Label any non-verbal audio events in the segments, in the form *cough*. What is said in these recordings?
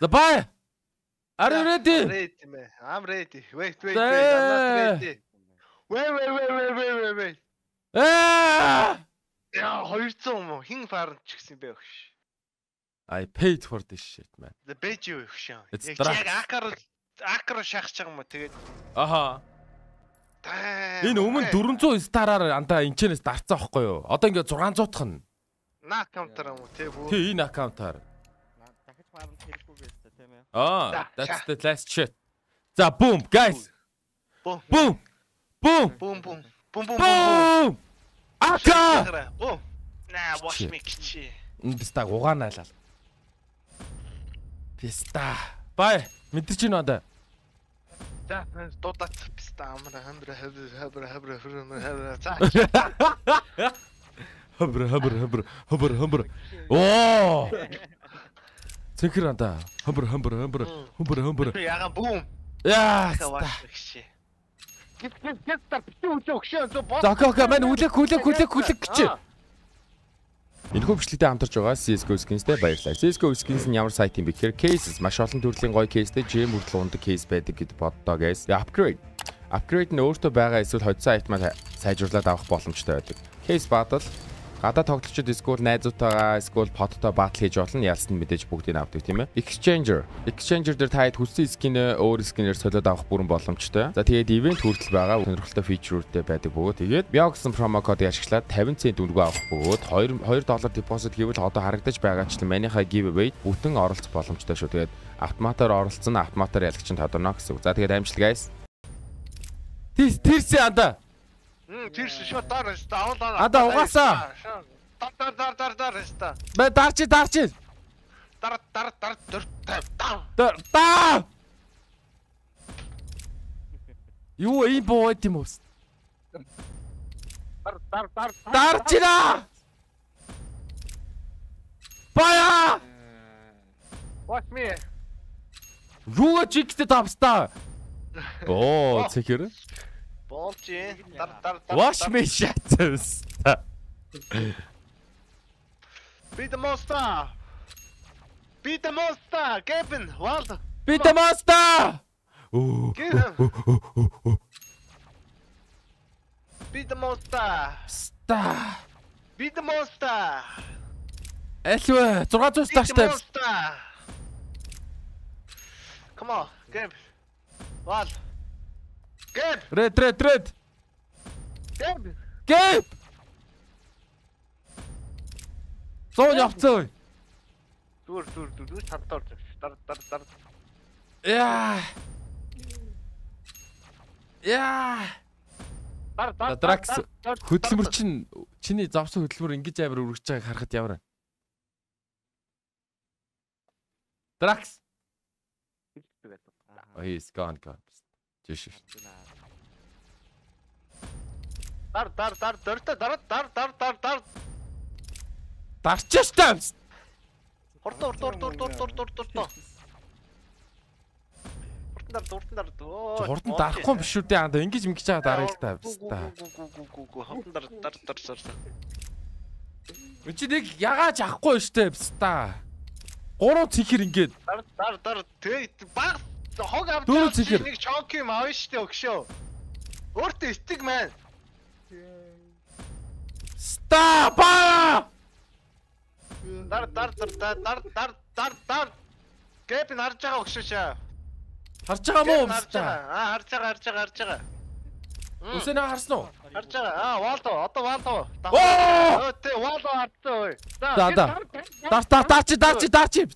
За бай. Are you ready? Ready man. I'm ready. Wait, wait, wait. I'm not ready. Wait, wait, wait, wait, wait, wait, wait. Аа! Э! Яа, 200 мөн хин фарн ч гэсэн байх ш. I paid for this shit man. The bitch you шин. Яг акар акар шахаж байгаа юм уу тэгээд. Аха. Энэ өмнө 400 стараар антаа энэчнээс дарцсан байхгүй юу? Одоо ингээд 600 тхна. На аккаунтаар юм уу тий бүү. Тий энэ аккаунтаар parent хэрэггүй байсан тийм ээ. Аа, that's the last shit. За, boom guys. Boom. Boom. Boom. Boom boom. Boom boom boom. Ака. Boom. Nah, watch me чи. Писта угаанаалаа. Писта. Бай, мэдэрч байна одоо. За, дуудац писта амра хамра хабра хабра хабра хабра. За. *laughs* Хабра хабра хабра хабра хабра. Оо. Цэнхэр анда. Хөмбөр хөмбөр хөмбөр хөмбөр хөмбөр. Яга бум. Яа. Зоко ка мэн үлэг хүлэг хүлэг хүлэг гэж. Энэхүү бичлэгтээ хамтарч байгаа CS:GO skins-тэй баярлалаа. CS:GO skins нь ямар сайт юм бэ гэхээр cases маш олон төрлийн гоё caseтэй жим хүртэл ундаг case байдаг гэд боддоо guys. Upgrade. Upgrade нь өөртөө байгаа эсвэл хоцсон айтмаа сайжруулад авах боломжтой байдаг. Case battle Гадаа тоглогчид эсвэл найзуутаагаа эсвэл подтой батл хийж болно. Ялс нь мэдээж бүгдийг авдаг тийм ээ. Exchanger. Exchanger дээр та хэд хүссэн скинээ өөр скинээр солиод авах бүрэн боломжтой. За тэгээд ивент хүртэл байгаа сонирхолтой фичрүүдтэй байдаг бөгөөд тэгээд Mio гэсэн промо кодыг ашиглаад 50 цент үнэгүй авах бөгөөд 2 2 доллар депозит гэвэл одоо харагдаж байгаачлан манийхаа giveaway бүтэн оролцох боломжтой шүү. Тэгээд автоматар оролцсон автоматар ялгч нь тодорно гэсэн үг. За тэгээд амжилт guys. Тэрсээ андаа. Тэр шүү дор шүү дээ. Авал аа. Ада угаасаа. Дар дар дар дар шүү. Бэ дарч дарч. Дар дар дар дөр тав. Дөр тав. Юу ийм боо байт юм уу? Дар дар дар. Дарчина. Бая! Watch me. Юугаа чигтэй тавстаа. Оо, цэхэр. Болжи. Э. Дар дар дар. Wash me shadows. Be the monster. Be the monster, Gavin. Wild. Be the monster. Ooh. Get him. Be the monster. Star. Be the monster. Элвэ 600 таштай. Come on, Gavin. Wild. Гэм. Рэд рэд рэд. Гэм. Гэм. Зоон явцсан. Зүр зүр зүр зүр цантаар зүр. Дар дар дар. Яа. Яа. Дар дар. Дракс хөдөлмөр чинь чиний завсан хөдөлмөр ингэж амар өргөж байгааг харахад ямар. Дракс. Ой, it's oh, gone, gone. Тийш шүү. Дар дар дар дөртө дар дар дар дар дар. Дарчаач таа. Хурд хурд хурд хурд хурд хурд хурд хурд. Хурдан дар хурдан дар дөө. Хурдан дарахгүй биш үү дээ анда ингэж ингэж байгаа дараа л таа. Хурдан дар дар дар дар. Үчи нэг ягааж авахгүй штэ бста. Гурван цэнхэр ингээд. Дар дар дар тэг баг хог авч нэг чонки мав штэ өгшөө. Өөртөө итэг маань. Ста баа. Дар дар дар дар дар дар дар. Гэп ин харж байгаа өгшөө шаа. Харж байгаа мó ууста. Аа харж байгаа харж байгаа харж байгаа. Үсэнэ харсан уу? Харж байгаа. Аа валдо одоо валдо. Оо тий валдо хартсан уу. За за. Дар дар дар чи дар чи дар чи.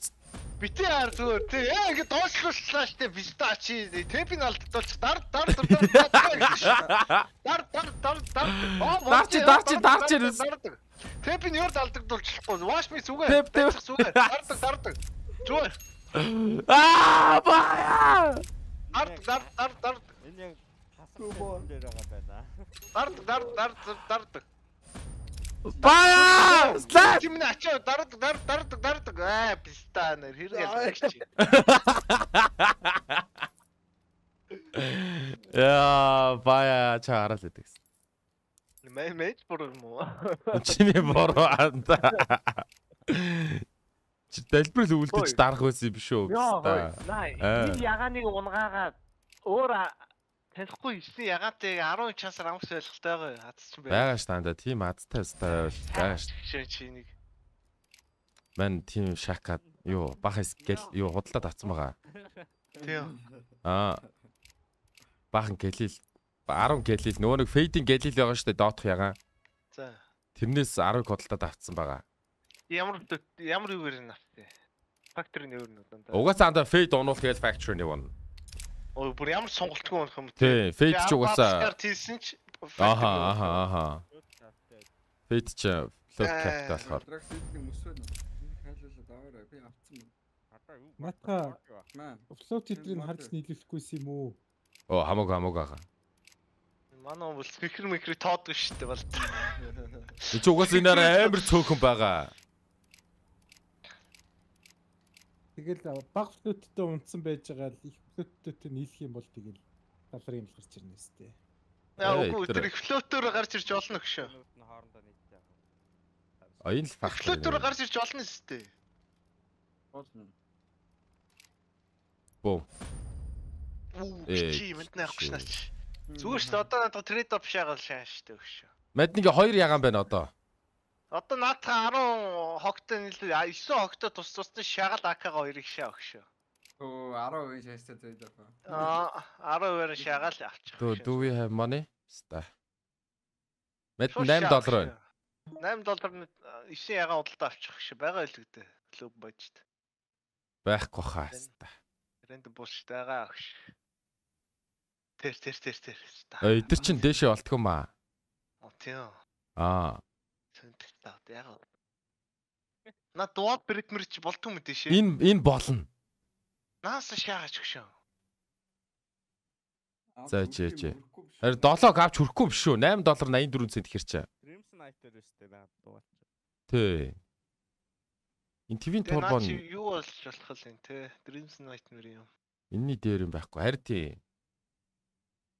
Бити яар зүгээр тий. Яа ингэ доошлууллаа штэ бистаа чи темпинг алдтуулчих дар дар дар дар дар дар дар дар дар чи дар чи дар чи темпинг юрд алдагдуулчихгүй wash me зүгээр зүгээр дардаг дардаг зүгээр аа бая дард дард дард дард энэ яг хасах дээр байгаа байна дард дард дард дард Баа! Чимнэ ачаа дардаг дард дардаг дардаг э, аа писта нэр хэрэгэл чи. *laughs* Яа, баа чаарал гэдэг. Мэй мэй буруу юм уу? *laughs* Чиний буруу анда. Чи дэлбэр л үлдэж дарах байсан юм биш үү? Яа, э. ягааныг унгаагаад өөр Танихгүй ирсэн ягаад те 10 чанс рамс байлгалтай байгаа хадс чинь байгаа ш танда тийм хадтай байстай байгаа ш чи нэг Мэн тийм шакад юу бахас гэл юу худалдаад авсан байгаа Тийм аа бахан гэлил 10 гэлил нөгөө нэг фейдинг гэлил байгаа ш доотх ягаан За тэрнээс 10-ыг худалдаад авсан байгаа Ямар ямар юугаар нь авсан Factory-ны өөр нь угаасаа анда фейд онуулах гээл factory-ны болно Ой бүр ямар сонголтгүй болох юм бэ? Тий, фейт ч угаасаа. Тийсэн ч. Аха, аха, аха. Фейт ч флот капт болохоор. Мака. Флот хэдрийг харж нийлүүлэхгүйс юм уу? Оо, хамаагүй хамаагүй хаа. Манай бол хихэр мэхри тоодог шүү дээ бол. Эцэг угаасаа энэ арай амар цөөхөн байгаа. Тэгэл баг флөттэй унтсан байж байгаа л их флөттэй нийлэх юм бол тэгэл талар юм л гарч ирнэ сте. Яа үгүй тэр их флөтөөр гарч ирж олно гэшөө. Хоорондоо нийтээ яг. Аян л факт. Флөтөөр гарч ирж олно сте. Болно. Боо. Ээ чи мэднэ явах гэж наач. Зүгээр ч одоо надад трейд оф шаагаал шааш штэ өгшөө. Мад нэг хоёр ягаан байна одоо. Одоо наатаа 10 хогтой нэлээд 9 хогтой тус тусдаа шагаал АК-га хоёрыг шаа өгшөө. Оо 10% шаастай байдаг. Аа 10% шагаал авчих. Дөө do we have money? Ста. Мэд 8 доллар байна. 8 доллар 9 яга удалтаа авчих гэж байгаа л гэдэг. Клуб бажид. Байхгүй хаа ста. Рэндом бууштай агш. Тэр тэр тэр тэр ста. Өдөр чин дээшээ болтгоо маа. Оо тийм. Аа сонирхч таа. Яга. На дуал бритмэр чи болт юм дээш. Энэ энэ болно. Наас шаагаач хөшөө. За чи чи. Харин 7-ог авч хүрхгүй биш үү? 8 доллар 84 цент ихэр чи. Crimson Knight-ээр өстэй байна дуул. Тий. Энэ твин турбон юу болж болох вэ те? Crimson Knight мөр юм. Энийний дээр юм байхгүй. Харин тий.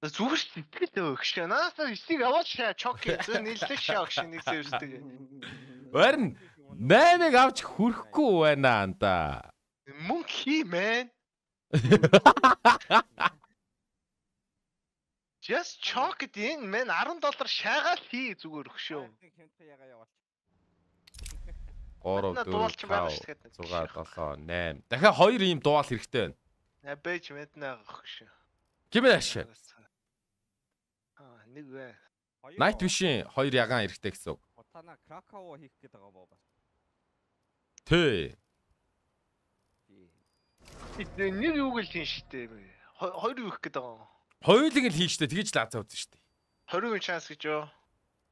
Зүгээр сэтгэл өгш. Наасаа эсийг аваад шаа чок хийсэн нийлэх шаа өгш нэг зэрсдэг. Барин наймыг авч хүрхгүй байна анда. Мөн хиймэн. *laughs* Just chalk it in man 10 доллар шаагаал хий зүгээр өгшөө. 3 4 5 6 7 8 дахиад 2 ийм дуал хэрэгтэй байна. Нэ бэж мэднэ өгшөө. Гимэ ашиг. Нэг вэ. Night Vision 2 ягаан эрэхтэй гэсэн үг. Утана Кракао хийх гээд байгаа боо. Тэ. Нэг юу гэл хийн штэ. Хоёр юу хийх гээд байгаа. Хоёулыг л хийн штэ. Тэгэж л азаа үзэн штэ. 20 chance гэж юу?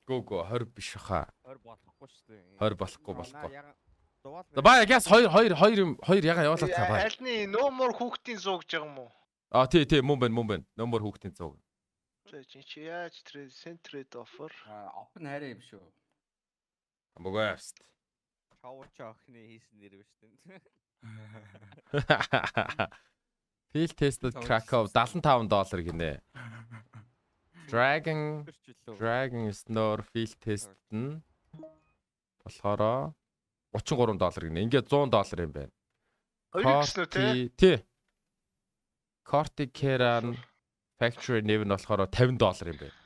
Гүү гүү 20 биш хаа. 20 болохгүй штэ. 20 болохгүй болохгүй. За бая гяс 2 2 2 2 ягаа явуулаад та бая. Альны нөмөр хүүхдийн зуугж байгаа юм уу? Аа тий тий мөн байна мөн байна. Нөмөр хүүхдийн зууг. За чи чи яаж trade centered offer? А open хараа юм шүү. Бөгөөс. Чавч охны хийсэн нэр биш тэн. *laughs* Field tested Krakow 75 доллар гинэ. Dragon Dragon Snore field test нь болохоор 33 доллар гинэ. Ингээ 100 доллар юм байна. Хоёр гэснү тий. Тий. Corticeran Factory name нь болохоор 50 доллар юм байна.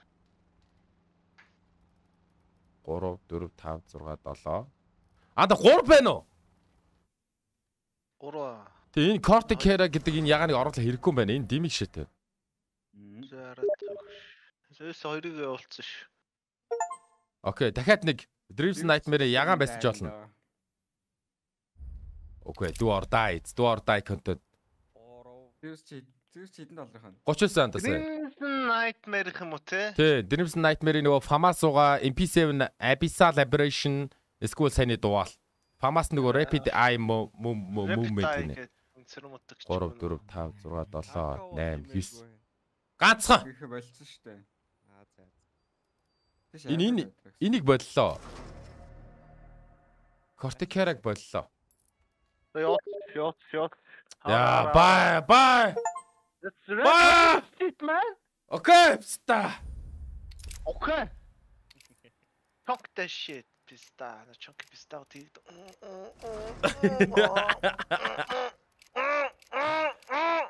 3 4 5 6 7 Аа да 3 байна уу? 3. Тэгээ энэ Corticara гэдэг энэ ягааны оруулаа хэрэггүй юм байна. Энэ димиг шээтэй. Зөөс хоёрыг явуулсан ш. Окей, дахиад нэг Dreams Nightmare-ийн ягаан байсан ч болно. Окей, do or die, do or die content. Dreams чи Зэрч хэдэн долларын хань? 30 сая антаа сая. Crimson Nightmare гэх юм уу те? Тий, Crimson Nightmare-ийн нөгөө Famas-ууга MP7 Abyssal Aberration School сайн дугаал. Famas нөгөө Rapid Eye Movement гэнэ. 3 4 5 6 7 8 9 ганцхан их болсон шүү дээ. Аа за. Энэ энийг боллоо. Кортикераг боллоо. Яа бай бай That's right. Shit, man. Okay, psta. Okay. Talk that shit, psta. На чонки пста от их.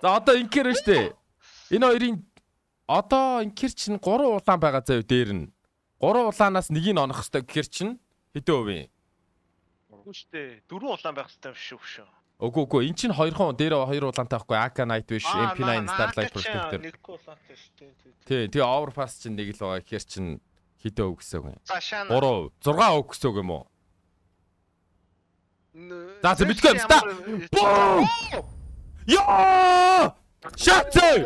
За одоо инкер штэ. Энэ хоёрын одоо инкер чинь 3 улаан байгаа заяа дээр нь. 3 улаанаас нэгийг онох хэвээр гэхэр чинь хэдэн хувийн? Үгүй штэ. 4 улаан байх хэвээр шүү шүү. Үгүй үгүй эн чинь хоёр хон дээр хоёр улаантай байхгүй AK Knight биш MP9 Starlight Protector. Нэггүй улаантай шүү дээ. Тий, тэгээ Overpass чинь нэг л байгаа. Ихэр чинь хэдэн өг гэсэн юм? За шаана. 3, 6 өг гэсэн юм уу? За зөв мэдгүй юм та. Яа! Shut up!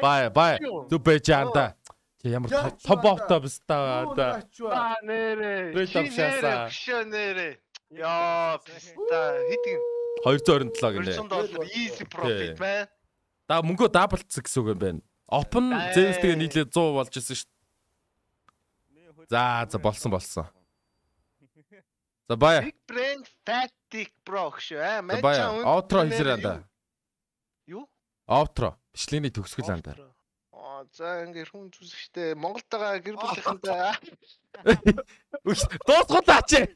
Бай бай. Тупэ чанта. Тэг ямар топ авто бистаа да. Аа нэрээ. Шинээрээ шинээрээ. Яа бистаа хитгэн. 227 гинэ. 200 доллар easy profit байна. Да мөнгөө даблц гэсэн үг юм байна. Open Zeus-тэйгээ нийлээд 100 болж исэн шүү. За за болсон болсон. За бая. Big brain tactic bro шүү. Аа мача. Outro хийсрээ да. Юу? Outro. Бичлэгийн төгсгөл андаа за ингээ хүн зүсгчтэй Монголд байгаа гэр бүлийнхэнтэй Үс дуусгал ачаа.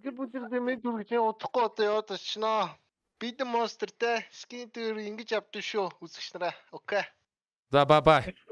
Гэр бүлийнхэнтэй мэд үргэлжээ удахгүй одоо яваад очно. Бид монстертэй скин дээр ингэж авдаг шүү үзэгч нараа. Окей. За бай бай.